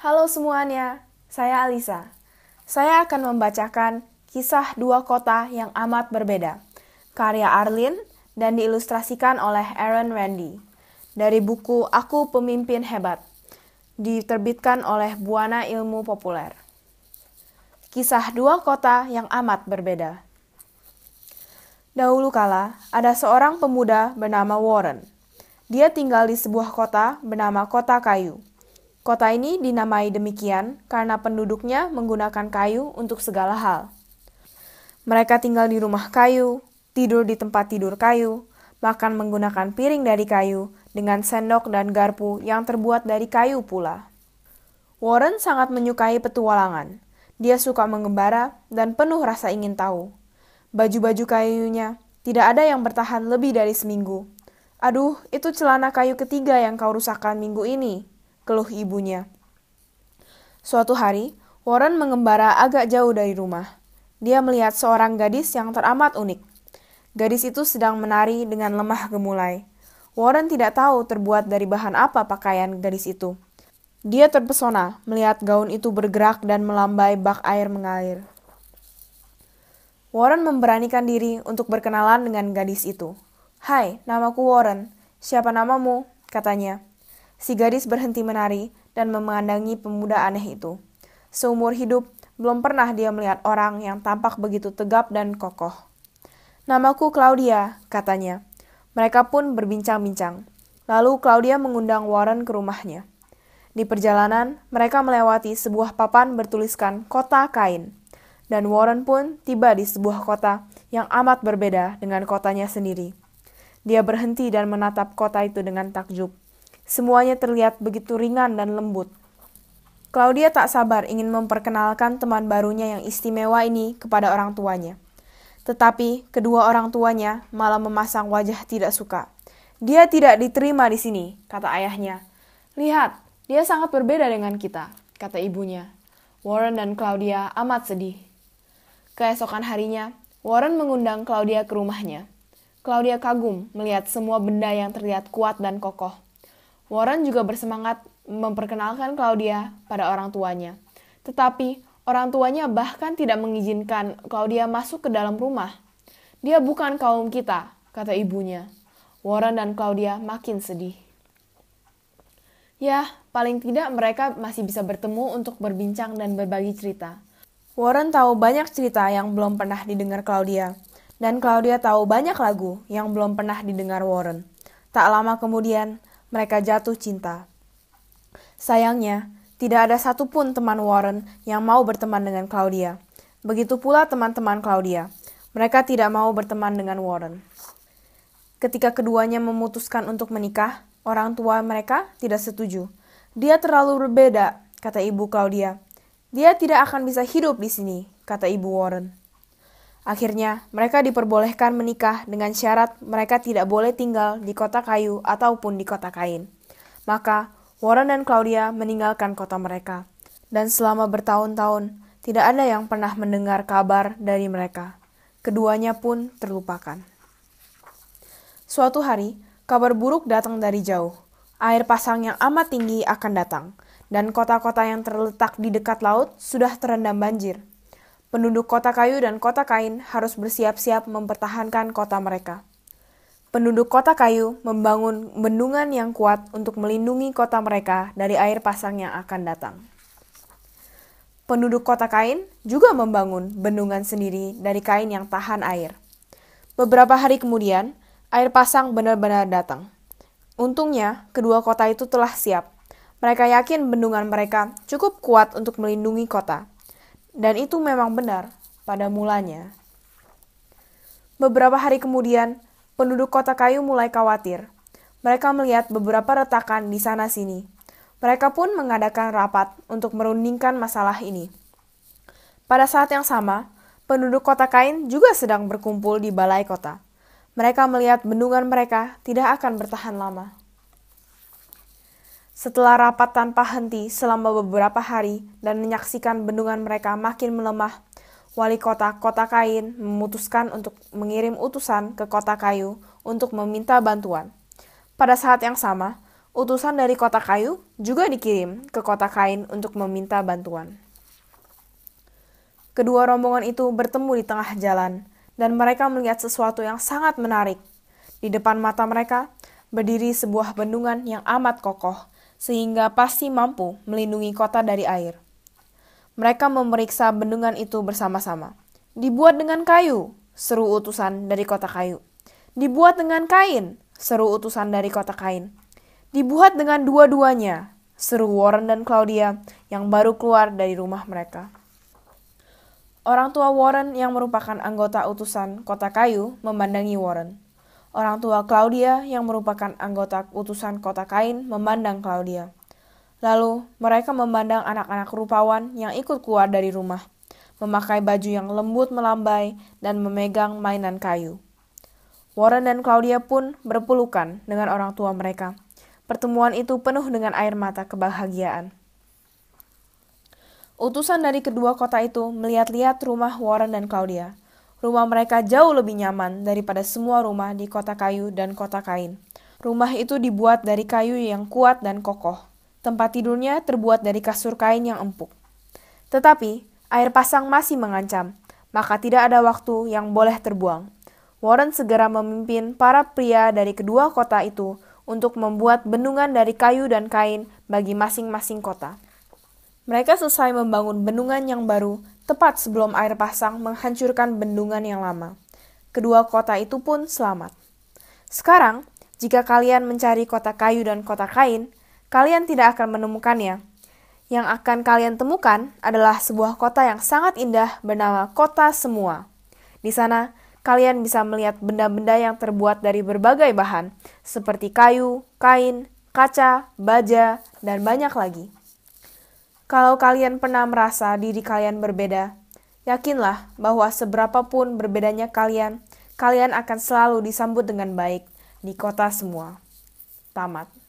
Halo semuanya, saya Alisa. Saya akan membacakan kisah dua kota yang amat berbeda, karya Arlin dan diilustrasikan oleh Aaron Randy, dari buku Aku Pemimpin Hebat, diterbitkan oleh Buana Ilmu Populer. Kisah dua kota yang amat berbeda. Dahulu kala, ada seorang pemuda bernama Warren. Dia tinggal di sebuah kota bernama Kota Kayu – Kota ini dinamai demikian karena penduduknya menggunakan kayu untuk segala hal. Mereka tinggal di rumah kayu, tidur di tempat tidur kayu, makan menggunakan piring dari kayu dengan sendok dan garpu yang terbuat dari kayu pula. Warren sangat menyukai petualangan. Dia suka mengembara dan penuh rasa ingin tahu. Baju-baju kayunya tidak ada yang bertahan lebih dari seminggu. Aduh, itu celana kayu ketiga yang kau rusakkan minggu ini, keluh ibunya. Suatu hari, Warren mengembara agak jauh dari rumah. Dia melihat seorang gadis yang teramat unik. Gadis itu sedang menari dengan lemah gemulai. Warren tidak tahu terbuat dari bahan apa pakaian gadis itu. Dia terpesona melihat gaun itu bergerak dan melambai bak air mengalir. Warren memberanikan diri untuk berkenalan dengan gadis itu. "Hai, namaku Warren. Siapa namamu?" katanya. Si gadis berhenti menari dan memandangi pemuda aneh itu. Seumur hidup, belum pernah dia melihat orang yang tampak begitu tegap dan kokoh. Namaku Claudia, katanya. Mereka pun berbincang-bincang. Lalu Claudia mengundang Warren ke rumahnya. Di perjalanan, mereka melewati sebuah papan bertuliskan kota kain. Dan Warren pun tiba di sebuah kota yang amat berbeda dengan kotanya sendiri. Dia berhenti dan menatap kota itu dengan takjub. Semuanya terlihat begitu ringan dan lembut. Claudia tak sabar ingin memperkenalkan teman barunya yang istimewa ini kepada orang tuanya. Tetapi kedua orang tuanya malah memasang wajah tidak suka. Dia tidak diterima di sini, kata ayahnya. Lihat, dia sangat berbeda dengan kita, kata ibunya. Warren dan Claudia amat sedih. Keesokan harinya, Warren mengundang Claudia ke rumahnya. Claudia kagum melihat semua benda yang terlihat kuat dan kokoh. Warren juga bersemangat memperkenalkan Claudia pada orang tuanya. Tetapi, orang tuanya bahkan tidak mengizinkan Claudia masuk ke dalam rumah. Dia bukan kaum kita, kata ibunya. Warren dan Claudia makin sedih. Ya, paling tidak mereka masih bisa bertemu untuk berbincang dan berbagi cerita. Warren tahu banyak cerita yang belum pernah didengar Claudia, dan Claudia tahu banyak lagu yang belum pernah didengar Warren. Tak lama kemudian, mereka jatuh cinta. Sayangnya, tidak ada satupun teman Warren yang mau berteman dengan Claudia. Begitu pula teman-teman Claudia. Mereka tidak mau berteman dengan Warren. Ketika keduanya memutuskan untuk menikah, orang tua mereka tidak setuju. Dia terlalu berbeda, kata ibu Claudia. Dia tidak akan bisa hidup di sini, kata ibu Warren. Akhirnya, mereka diperbolehkan menikah dengan syarat mereka tidak boleh tinggal di kota kayu ataupun di kota kain. Maka, Warren dan Claudia meninggalkan kota mereka. Dan selama bertahun-tahun, tidak ada yang pernah mendengar kabar dari mereka. Keduanya pun terlupakan. Suatu hari, kabar buruk datang dari jauh. Air pasang yang amat tinggi akan datang, dan kota-kota yang terletak di dekat laut sudah terendam banjir – Penduduk kota kayu dan kota kain harus bersiap-siap mempertahankan kota mereka. Penduduk kota kayu membangun bendungan yang kuat untuk melindungi kota mereka dari air pasang yang akan datang. Penduduk kota kain juga membangun bendungan sendiri dari kain yang tahan air. Beberapa hari kemudian, air pasang benar-benar datang. Untungnya, kedua kota itu telah siap. Mereka yakin bendungan mereka cukup kuat untuk melindungi kota. Dan itu memang benar pada mulanya. Beberapa hari kemudian, penduduk kota kayu mulai khawatir. Mereka melihat beberapa retakan di sana-sini. Mereka pun mengadakan rapat untuk merundingkan masalah ini. Pada saat yang sama, penduduk kota kain juga sedang berkumpul di balai kota. Mereka melihat bendungan mereka tidak akan bertahan lama. Setelah rapat tanpa henti selama beberapa hari dan menyaksikan bendungan mereka makin melemah, wali kota Kota Kain memutuskan untuk mengirim utusan ke Kota Kayu untuk meminta bantuan. Pada saat yang sama, utusan dari Kota Kayu juga dikirim ke Kota Kain untuk meminta bantuan. Kedua rombongan itu bertemu di tengah jalan, dan mereka melihat sesuatu yang sangat menarik. Di depan mata mereka berdiri sebuah bendungan yang amat kokoh, sehingga pasti mampu melindungi kota dari air. Mereka memeriksa bendungan itu bersama-sama. Dibuat dengan kayu, seru utusan dari kota kayu. Dibuat dengan kain, seru utusan dari kota kain. Dibuat dengan dua-duanya, seru Warren dan Claudia yang baru keluar dari rumah mereka. Orang tua Warren yang merupakan anggota utusan kota kayu memandangi Warren. Orang tua Claudia yang merupakan anggota utusan kota Kain memandang Claudia. Lalu mereka memandang anak-anak rupawan yang ikut keluar dari rumah, memakai baju yang lembut melambai dan memegang mainan kayu. Warren dan Claudia pun berpelukan dengan orang tua mereka. Pertemuan itu penuh dengan air mata kebahagiaan. Utusan dari kedua kota itu melihat-lihat rumah Warren dan Claudia Rumah mereka jauh lebih nyaman daripada semua rumah di kota kayu dan kota kain. Rumah itu dibuat dari kayu yang kuat dan kokoh. Tempat tidurnya terbuat dari kasur kain yang empuk. Tetapi, air pasang masih mengancam, maka tidak ada waktu yang boleh terbuang. Warren segera memimpin para pria dari kedua kota itu untuk membuat bendungan dari kayu dan kain bagi masing-masing kota. Mereka selesai membangun bendungan yang baru tepat sebelum air pasang menghancurkan bendungan yang lama. Kedua kota itu pun selamat. Sekarang, jika kalian mencari kota kayu dan kota kain, kalian tidak akan menemukannya. Yang akan kalian temukan adalah sebuah kota yang sangat indah bernama Kota Semua. Di sana, kalian bisa melihat benda-benda yang terbuat dari berbagai bahan, seperti kayu, kain, kaca, baja, dan banyak lagi. Kalau kalian pernah merasa diri kalian berbeda, yakinlah bahwa seberapapun berbedanya kalian, kalian akan selalu disambut dengan baik di kota semua. Tamat.